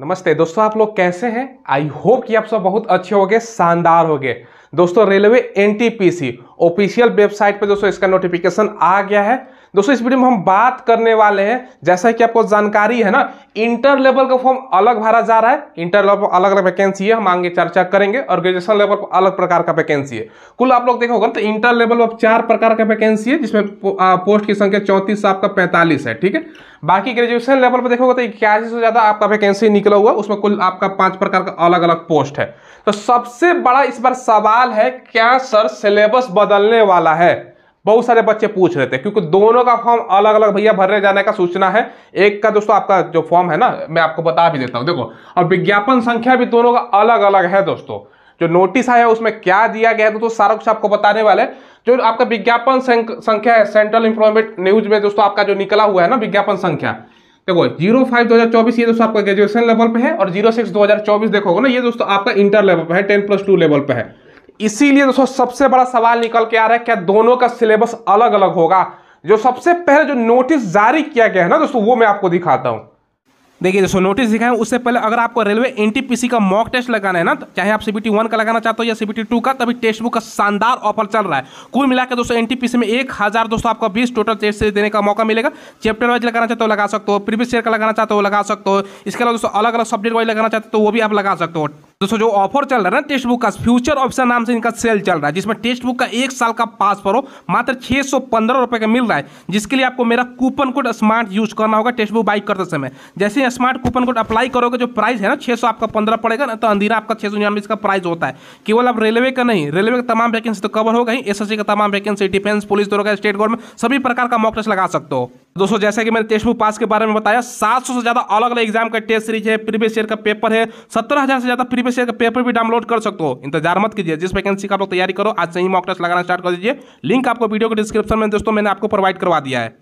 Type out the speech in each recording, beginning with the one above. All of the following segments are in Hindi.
नमस्ते दोस्तों आप लोग कैसे हैं आई होप कि आप सब बहुत अच्छे हो शानदार हो दोस्तों रेलवे एनटीपीसी ऑफिशियल वेबसाइट पर दोस्तों इसका नोटिफिकेशन आ गया है दोस्तों इस वीडियो में हम बात करने वाले हैं जैसा कि आपको जानकारी है ना इंटर लेवल का फॉर्म अलग भरा जा रहा है इंटर लेवल पर अलग अलग वैकेंसी है हम आगे चर्चा करेंगे और ग्रेजुएशन लेवल पर अलग प्रकार का वैकेंसी है कुल आप लोग देखोगे तो इंटर लेवल पर चार प्रकार का वैकेंसी है जिसमें पोस्ट की संख्या चौंतीस आपका पैंतालीस है ठीक है बाकी ग्रेजुएशन लेवल पर देखोगे तो इक्यासी से ज़्यादा आपका वैकेंसी निकला हुआ उसमें कुल आपका पांच प्रकार का अलग अलग पोस्ट है तो सबसे बड़ा इस बार सवाल है क्या सर सिलेबस बदलने वाला है बहुत सारे बच्चे पूछ रहे थे क्योंकि दोनों का फॉर्म अलग अलग भैया भरने जाने का सूचना है एक का दोस्तों आपका जो फॉर्म है ना मैं आपको बता भी देता हूँ देखो और विज्ञापन संख्या भी दोनों का अलग अलग है दोस्तों जो नोटिस आया उसमें क्या दिया गया दोस्तों सारा कुछ आपको बताने वाले जो आपका विज्ञापन संख्या है सेंट्रल एम्प्लॉयमेंट न्यूज में दोस्तों आपका जो निकला हुआ है ना विज्ञापन संख्या देखो जीरो फाइव दो हज़ार चौबीस ये दोस्तों आपका ग्रेजुएशन लेवल पे है और जीरो सिक्स दो हज़ार चौबीस देखोगे ना ये दोस्तों आपका इंटर लेवल पे है टेन प्लस टू लेवल पे है इसीलिए दोस्तों सबसे बड़ा सवाल निकल के आ रहा है क्या दोनों का सिलेबस अलग अलग होगा जो सबसे पहले जो नोटिस जारी किया गया है ना दोस्तों वो मैं आपको दिखाता हूँ देखिए दोस्तों नोटिस दिखाएं उससे पहले अगर आपको रेलवे एनटीपीसी का मॉक टेस्ट लगाना है ना चाहे आप सीबीटी वन का लगाना चाहते हो या सीबीटी टू का तभी टेस्ट बुक का शानदार ऑफर चल रहा है कुल मिलाकर दोस्तों एनटीपीसी में एक हज़ार दोस्तों आपको बीस टोटल टेस्ट देने का मौका मिलेगा चैप्टर वाइज लगाना चाहते हो लगा सकते हो प्रीवियस ईयर का लगाना चाहते हो लगा सकते हो इसके अलावा दोस्तों अलग अलग सब्जेक्ट वाइज लगाना चाहते हो तो वो भी आप लगा सकते हो दोस्तों जो ऑफर चल रहा है ना टेक्स्ट बुक का फ्यूचर ऑप्शन नाम से इनका सेल चल रहा है जिसमें टेक्स्ट बुक का एक साल का पास हो मात्र छह सौ पंद्रह रुपए का मिल रहा है जिसके लिए आपको मेरा कूपन कोड स्मार्ट यूज करना होगा टेक्स्ट बुक बाई करते समय जैसे ही स्मार्ट कूपन कोड अप्लाई करोगे जो प्राइस है ना छह सौ आपका पंद्रह पड़ेगा ना तो अंधेरा आपका छह सौ निन्यानवे इसका प्राइस होता है केवल आप रेलवे का नहीं रेलवे का तमाम वैकेंसी तो कवर होगा ही एस का तमाम वैकेंसी डिफेंस पुलिस दरोगा स्टेट गवर्नमेंट सभी प्रकार का मॉक टेस्ट लगा सकते हो दोस्तों जैसा कि मैंने टेस्ट बुक पास के बारे में बताया 700 से ज्यादा अलग अलग एग्जाम का टेस्ट सीरीज है प्रीवियस ईयर का पेपर है सत्तर हज़ार से ज्यादा प्रीवियस ईयर का पेपर भी डाउनलोड कर सकते हो इंतजार मत कीजिए जिस वैकेंसी का आप लोग तैयारी करो आज से ही मॉक टेस्ट लगाना स्टार्ट कर दीजिए लिंक आपको वीडियो के डिस्क्रिप्शन में दोस्तों मैंने आपको प्रोवाइड करवा दिया है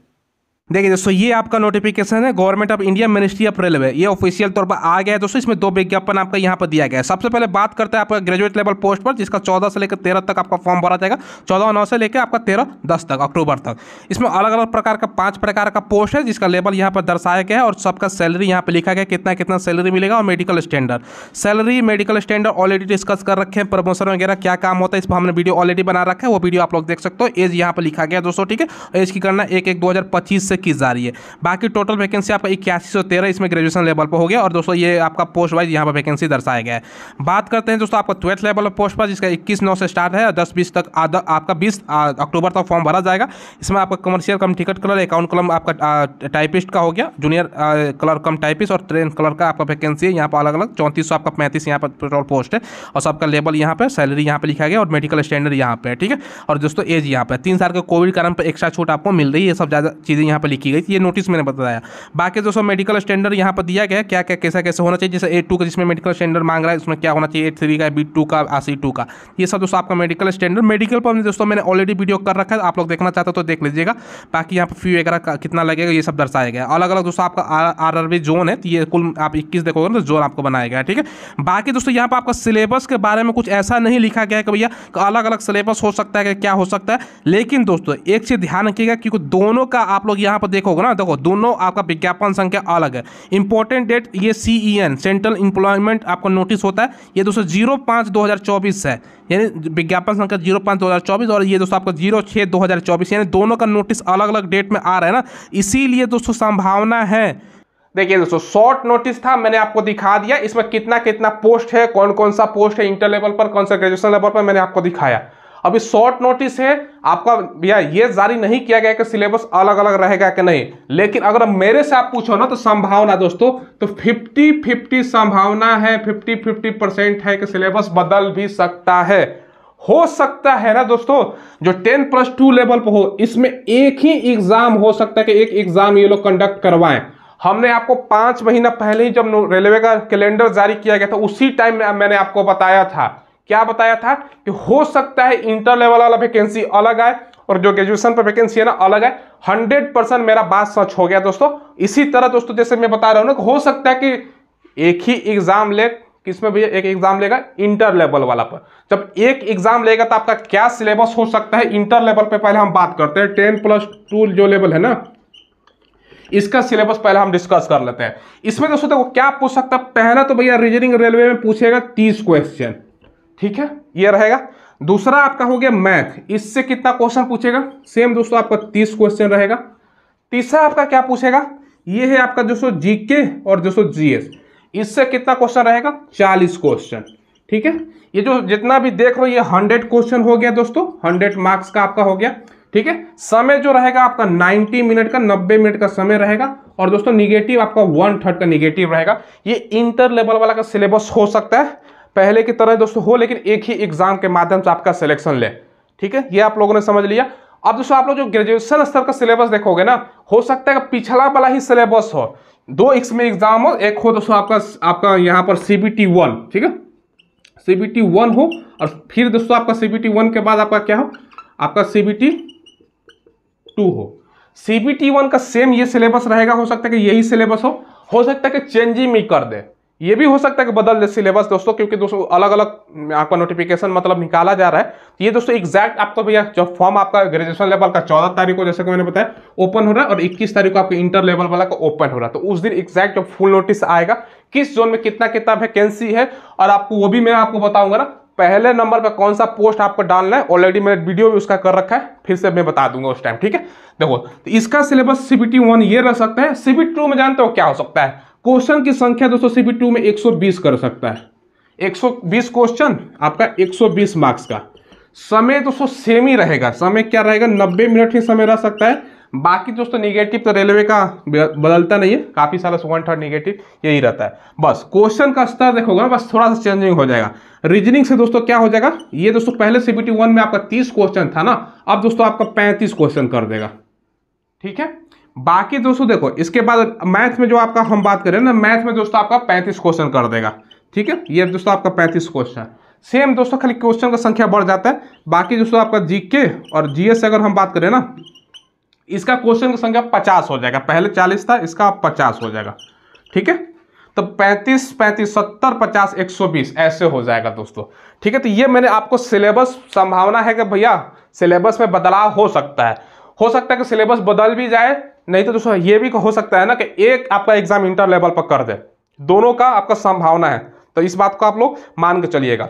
देखिए दोस्तों ये आपका नोटिफिकेशन है government of India ministry of railway ये ऑफिशियल तौर पर आ गया है दोस्तों इसमें दो विज्ञापन आपका यहाँ पर दिया गया है सबसे पहले बात करते हैं आपका ग्रेजुएट लेवल पोस्ट पर जिसका चौदह से लेकर तेरह तक आपका फॉर्म भरा जाएगा चौदह नौ से लेकर आपका तेरह दस तक अक्टूबर तक इसमें अलग अलग प्रकार का पाँच प्रकार का पोस्ट है जिसका लेवल यहाँ पर दर्शाया गया है और सबका सैलरी यहाँ पर लिखा गया कितना कितना सैलरी मिलेगा और medical standard salary medical standard already discuss कर रखे हैं प्रमोशन वगैरह क्या काम होता है इस पर हमने वीडियो ऑलरेडी बना रखा है वो वीडियो आप लोग देख सकते हो एज यहाँ पर लिखा गया दोस्तों ठीक है एज की गणना एक एक दो से की जा रही है बाकी टोटल वैकेंसी आपका इक्यासी सौ तेरह इसमें ग्रेजुएशन लेवल पर हो गया और दोस्तों ये आपका पोस्ट वाइज यहाँ पर वैकेंसी दर्शाया गया है बात करते हैं दोस्तों आपका ट्वेल्थ लेवल ऑफ पोस्ट पर जिसका इक्कीस नौ से स्टार्ट है और दस बीस तक आपका बीस अक्टूबर तक फॉर्म भरा जाएगा इसमें आपका commercial cum ticket clerk account clerk आपका टाइपिस्ट का हो गया जूनियर कलर कम टाइपिस्ट और ट्रेन कलर का आपका वैकेंसी है यहाँ पर अलग अलग चौंतीस सौ आपका पैंतीस यहाँ पर टोटल पोस्ट है और सबका लेवल यहाँ पर सैलरी यहाँ पर लिखा गया और मेडिकल स्टैंडर्ड यहाँ पर ठीक है और दोस्तों एज यहाँ पर तीन साल के कोविड कारण पर एक्स्ट्रा छूट आपको मिल रही है सब ज़्यादा चीज़ें यहाँ पर लिखी गई थी ये नोटिस मैंने बताया बाकी दोस्तों मेडिकल स्टैंडर्ड यहाँ पर दिया गया क्या क्या कैसा कैसे होना चाहिए जैसे ए टू का जिसमें मेडिकल स्टैंडर्ड मांग रहा है उसमें क्या होना चाहिए ए थ्री का बी टू का आर सी टू का ये सब दोस्तों आपका मेडिकल स्टैंडर्ड मेडिकल पर दोस्तों मैंने ऑलरेडी वीडियो कर रखा है आप लोग देखना चाहते हो तो देख लीजिएगा बाकी यहाँ पर फ्यू वगैरह कितना लगेगा ये सब दर्शाया गया अलग अलग दोस्तों आपका आर आर बी जोन है तो ये कुल आप इक्कीस देखोगे तो जोन आपको बनाया गया ठीक है बाकी दोस्तों यहाँ पर आपका सिलेबस के बारे में कुछ ऐसा नहीं लिखा गया है कि भैया अलग अलग सिलेबस हो सकता है क्या हो सकता है लेकिन दोस्तों एक चीज़ ध्यान रखिएगा क्योंकि दोनों का आप लोग यहाँ यहाँ पर देखोगे ना देखो दोनों आपका विज्ञापन संख्या अलग है इंपॉर्टेंट डेट ये C E N central employment आपका नोटिस होता है ये दोस्तों जीरो पाँच दो हज़ार चौबीस है यानी विज्ञापन संख्या जीरो पाँच दो हज़ार चौबीस और ये दोस्तों आपका जीरो छः दो हज़ार चौबीस यानी दोनों का नोटिस अलग अलग डेट में आ रहा है ना इसीलिए दोस्तों संभावना है देखिए दोस्तों शॉर्ट नोटिस था मैंने आपको दिखा दिया इसमें कितना कितना पोस्ट है कौन कौन सा पोस्ट है इंटर लेवल पर कौन सा ग्रेजुएशन लेवल पर मैंने आपको दिखाया अभी शॉर्ट नोटिस है आपका भैया ये जारी नहीं किया गया कि सिलेबस अलग अलग रहेगा कि नहीं लेकिन अगर मेरे से आप पूछो ना तो संभावना दोस्तों तो 50 50 संभावना है 50 50 परसेंट है कि सिलेबस बदल भी सकता है हो सकता है ना दोस्तों जो टेन प्लस टू लेवल पर हो इसमें एक ही एग्जाम हो सकता है कि एक एग्जाम ये लोग कंडक्ट करवाएं हमने आपको पांच महीना पहले ही जब रेलवे का कैलेंडर जारी किया गया था उसी टाइम में मैंने आपको बताया था क्या बताया था कि हो सकता है इंटर लेवल वाला वैकेंसी अलग आए और जो ग्रेजुएशन पर वैकेंसी है ना अलग है हंड्रेड परसेंट मेरा बात सच हो गया दोस्तों इसी तरह दोस्तों जैसे मैं बता रहा हूँ ना हो सकता है कि एक ही एग्जाम ले किसमें भैया एक एग्जाम लेगा इंटर लेवल वाला पर जब एक एग्जाम लेगा तो आपका क्या सिलेबस हो सकता है इंटर लेवल पर पहले हम बात करते हैं टेन प्लस टू जो लेवल है ना इसका सिलेबस पहले हम डिस्कस कर लेते हैं इसमें दोस्तों देखो क्या पूछ सकता है पहला तो भैया रीजनिंग रेलवे में पूछेगा तीस क्वेश्चन ठीक है ये रहेगा दूसरा आपका हो गया मैथ इससे कितना क्वेश्चन पूछेगा सेम दोस्तों आपका तीस क्वेश्चन रहेगा तीसरा आपका क्या पूछेगा ये है आपका दोस्तों जीके और दोस्तों जीएस इससे कितना क्वेश्चन रहेगा चालीस क्वेश्चन ठीक है ये जो जितना भी देख रहे हो ये हंड्रेड क्वेश्चन हो गया दोस्तों हंड्रेड मार्क्स का आपका हो गया ठीक है समय जो रहेगा आपका 90 मिनट का 90 मिनट का समय रहेगा और दोस्तों निगेटिव आपका वन थर्ड का निगेटिव रहेगा ये इंटर लेवल वाला का सिलेबस हो सकता है पहले की तरह दोस्तों हो लेकिन एक ही एग्जाम के माध्यम से आपका सिलेक्शन ले ठीक है ये आप लोगों ने समझ लिया अब दोस्तों आप लोग जो ग्रेजुएशन स्तर का सिलेबस देखोगे ना हो सकता है पिछला वाला ही सिलेबस हो दो इसमें एग्जाम हो एक हो दोस्तों आपका आपका यहाँ पर सी बी टी वन ठीक है सी बी टी वन हो और फिर दोस्तों आपका सी बी टी वन के बाद आपका क्या हो आपका सी बी टी टू हो सी बी टी वन का सेम ये सिलेबस रहेगा हो सकता है कि यही सिलेबस हो हो सकता है कि चेंज ही कर दे ये भी हो सकता है कि बदल सिलेबस दोस्तों क्योंकि दोस्तों अलग अलग आपका नोटिफिकेशन मतलब निकाला जा रहा है तो ये दोस्तों एग्जैक्ट आपको तो भैया जो फॉर्म आपका ग्रेजुएशन लेवल का चौदह तारीख को जैसे कि मैंने बताया ओपन हो रहा है और इक्कीस तारीख को आपके इंटर लेवल वाला का ओपन हो रहा है तो उस दिन एग्जैक्ट जो फुल नोटिस आएगा किस जोन में कितना कितना वैकेंसी है और आपको वो भी मैं आपको बताऊंगा ना पहले नंबर पर कौन सा पोस्ट आपको डालना है ऑलरेडी मैंने वीडियो भी उसका कर रखा है फिर से मैं बता दूंगा उस टाइम ठीक है देखो तो इसका सिलेबस सीबीटी वन ये रह सकता है सीबीटी टू में जानते हो क्या हो सकता है क्वेश्चन की संख्या दोस्तों सीबी टू में 120 कर सकता है 120 क्वेश्चन आपका 120 मार्क्स का समय दोस्तों सेम ही रहेगा समय क्या रहेगा 90 मिनट ही समय रह सकता है बाकी दोस्तों निगेटिव तो रेलवे का बदलता नहीं है काफ़ी सारा वन थर्ड निगेटिव यही रहता है बस क्वेश्चन का स्तर देखोगे बस थोड़ा सा चेंजिंग हो जाएगा रीजनिंग से दोस्तों क्या हो जाएगा ये दोस्तों पहले सीबीटी वन में आपका तीस क्वेश्चन था ना अब दोस्तों आपका पैंतीस क्वेश्चन कर देगा ठीक है बाकी दोस्तों देखो इसके बाद मैथ में जो आपका हम बात करें ना मैथ में दोस्तों आपका पैंतीस क्वेश्चन कर देगा ठीक है ये दोस्तों आपका पैंतीस क्वेश्चन सेम दोस्तों खाली क्वेश्चन का संख्या बढ़ जाता है बाकी दोस्तों आपका जीके और जीएस अगर हम बात करें ना इसका क्वेश्चन की संख्या पचास हो जाएगा पहले चालीस था इसका आप पचास हो जाएगा ठीक है तो पैंतीस पैंतीस सत्तर पचास एक सौ बीस ऐसे हो जाएगा दोस्तों ठीक है तो ये मैंने आपको सिलेबस संभावना है कि भैया सिलेबस में बदलाव हो सकता है हो सकता है कि सिलेबस बदल भी जाए नहीं तो दोस्तों ये भी हो सकता है ना कि एक आपका एग्जाम इंटर लेवल पर कर दे दोनों का आपका संभावना है तो इस बात को आप लोग मान के चलिएगा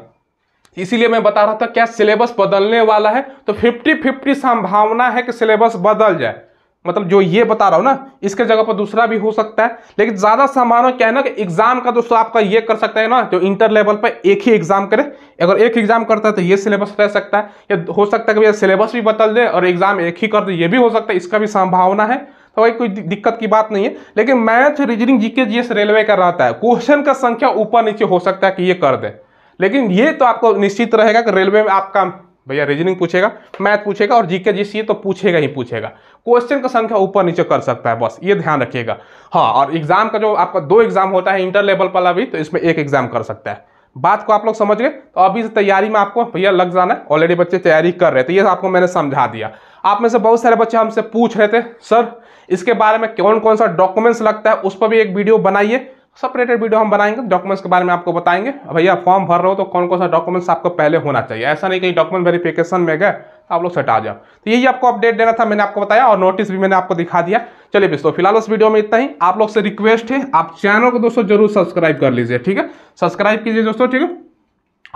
इसीलिए मैं बता रहा था क्या सिलेबस बदलने वाला है तो फिफ्टी फिफ्टी संभावना है कि सिलेबस बदल जाए मतलब जो ये बता रहा हूँ ना इसके जगह पर दूसरा भी हो सकता है लेकिन ज़्यादा संभावना क्या है ना कि एग्जाम का दोस्तों आपका ये कर सकता है ना जो इंटर लेवल पर एक ही एग्जाम करे अगर एक एग्जाम करता है तो ये सिलेबस रह सकता है या हो सकता है कि भैया सिलेबस भी बदल दे और एग्जाम एक ही कर दे ये भी हो सकता है इसका भी संभावना है तो भाई कोई दिक्कत की बात नहीं है लेकिन math reasoning GK GS railway का रहता है क्वेश्चन का संख्या ऊपर नीचे हो सकता है कि ये कर दे लेकिन ये तो आपको निश्चित रहेगा कि रेलवे में आपका भैया रीजनिंग पूछेगा मैथ पूछेगा और जीके जी सी तो पूछेगा ही पूछेगा क्वेश्चन का संख्या ऊपर नीचे कर सकता है बस ये ध्यान रखिएगा हाँ और एग्जाम का जो आपका दो एग्जाम होता है इंटर लेवल वाला भी तो इसमें एक एग्जाम कर सकता है बात को आप लोग समझ गए तो अभी से तैयारी में आपको भैया लग जाना है ऑलरेडी बच्चे तैयारी कर रहे थे ये आपको मैंने समझा दिया आप में से बहुत सारे बच्चे हमसे पूछ रहे थे सर इसके बारे में कौन कौन सा डॉक्यूमेंट्स लगता है उस पर भी एक वीडियो बनाइए सेपरेटेड वीडियो हम बनाएंगे डॉक्यूमेंट्स के बारे में आपको बताएंगे भैया फॉर्म भर रहे हो तो कौन कौन सा डॉक्यूमेंट्स आपको पहले होना चाहिए ऐसा नहीं कहीं डॉक्यूमेंट वेरिफिकेशन में गए आप लोग सटा जाओ तो यही आपको अपडेट देना था मैंने आपको बताया और नोटिस भी मैंने आपको दिखा दिया चलिए दोस्तों फिलहाल उस वीडियो में इतना ही आप लोग से रिक्वेस्ट है आप चैनल को दोस्तों जरूर सब्सक्राइब कर लीजिए ठीक है सब्सक्राइब कीजिए दोस्तों ठीक है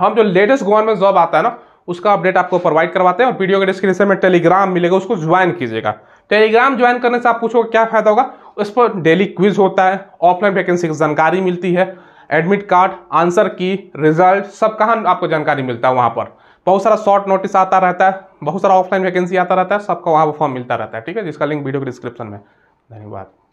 हम जो लेटेस्ट गवर्नमेंट जॉब आता है ना उसका अपडेट आपको प्रोवाइड करवाते हैं और वीडियो के डिस्क्रिप्शन में टेलीग्राम मिलेगा उसको ज्वाइन कीजिएगा टेलीग्राम ज्वाइन करने से आप पूछोगे क्या फ़ायदा होगा उस पर डेली क्विज होता है ऑफलाइन वैकेंसी की जानकारी मिलती है admit card answer key result सब कहाँ आपको जानकारी मिलता है वहाँ पर बहुत सारा शॉर्ट नोटिस आता रहता है बहुत सारा ऑफलाइन वैकेंसी आता रहता है सबका वहाँ पर फॉर्म मिलता रहता है ठीक है जिसका लिंक वीडियो के डिस्क्रिप्शन में धन्यवाद